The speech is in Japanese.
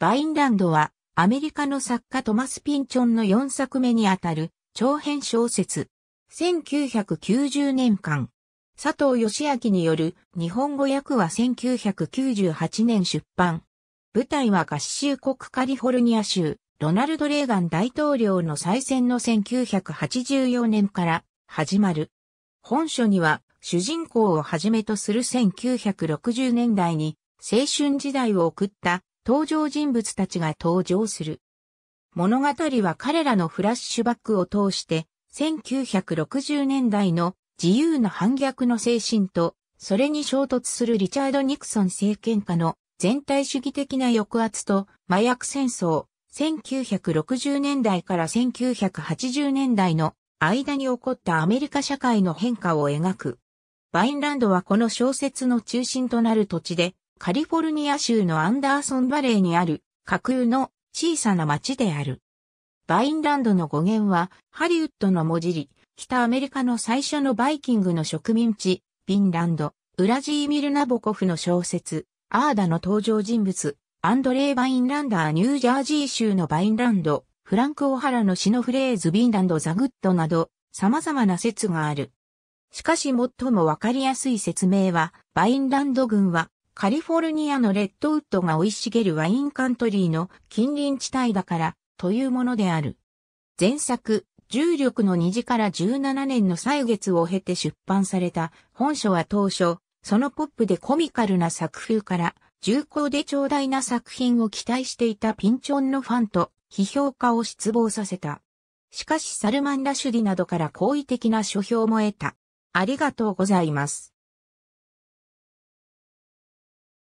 バインランドは、アメリカの作家トマス・ピンチョンの4作目にあたる、長編小説。1990年間、佐藤義明による日本語訳は1998年出版。舞台は合衆国カリフォルニア州、ロナルド・レーガン大統領の再選の1984年から始まる。本書には主人公をはじめとする1960年代に青春時代を送った登場人物たちが登場する。物語は彼らのフラッシュバックを通して、1960年代の自由な反逆の精神と、それに衝突するリチャード・ニクソン政権下の全体主義的な抑圧と麻薬戦争、1960年代から1980年代の間に起こったアメリカ社会の変化を描く。バインランドはこの小説の中心となる土地で、カリフォルニア州のアンダーソンバレーにある架空の小さな町である。バインランドの語源はハリウッドの文字り、北アメリカの最初のバイキングの植民地、ビンランド、ウラジーミル・ナボコフの小説、アーダの登場人物、アンドレイ・バインランダー・ニュージャージー州のバインランド、フランク・オハラの詩のフレーズビンランド・ザ・グッドなど、様々な説がある。しかし最もわかりやすい説明は、バインランド軍はカリフォルニアのレッドウッドが生い茂るワインカントリーの近隣地帯だからというものである。前作、重力の虹から17年の歳月を経て出版された本書は当初、そのポップでコミカルな作風から重厚で長大な作品を期待していたピンチョンのファンと批評家を失望させた。しかしサルマン・ラシュディなどから好意的な書評も得た。ありがとうございます。